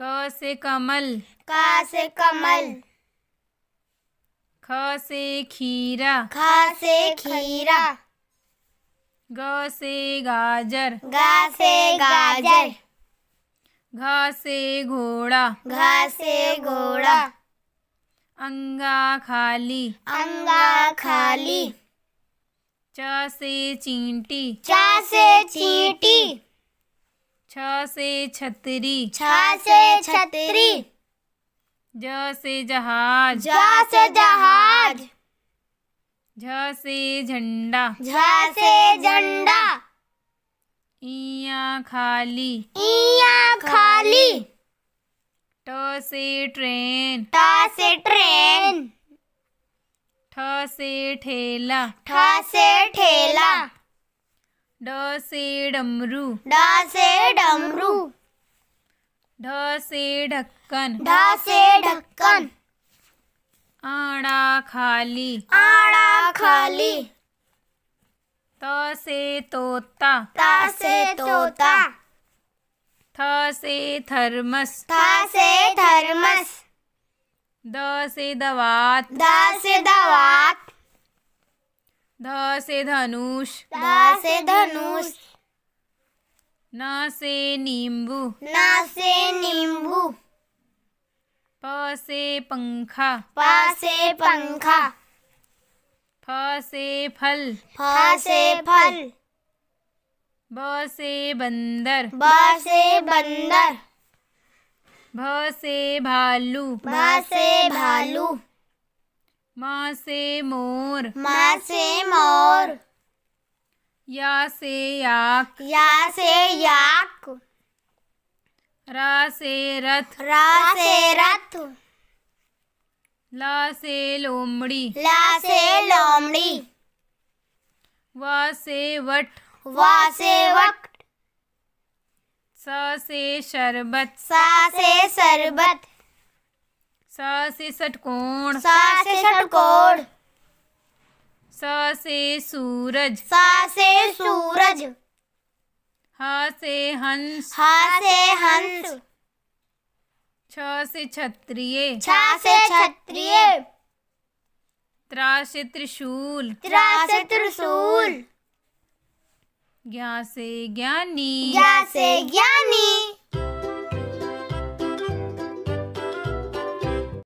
क से कमल क से कमल ख से खीरा ख से खीरा ग से गाजर ग से गाजर घ से घोड़ा घ से घोड़ा अंगा खाली अंगा खाली च से चींटी च से चींटी से छतरी छ से छतरी ज से जहाज ज से जहाज झ से झंडा झ से झंडा इया खाली इया खाली ट से ट्रेन ट से ट्रेन ठ से ठेला ठ से ठेला ड से डमरू ड से डमरू ढ से ढक्कन ढ से ढक्कन आड़ा खाली आड़ा खाली त से तोता त से तोता थ से थर्मस थ से थर्मस द से दवात द से दवात ध से धनुष ध से धनुष न से नींबू न से नींबू प से पंखा प से पंखा फ से फल फ से फल ब से बंदर ब से बंदर भ से भालू भ से भालू माँ से मोर माँ से मोर या से याक या से याक रा से रथ रा से रथ ला से लोमड़ी ला से लोमड़ी वा से वट वा से वट सा से शरबत सा से शरबत से षटकोण से सूरज से सूरज ह से हंस ह से हंस छ से क्षत्रिय छ से क्षत्रिय त्रा से त्रिशूल त्रा से त्रिशूल ज्ञा से ज्ञानी ज्ञा से ज्ञानी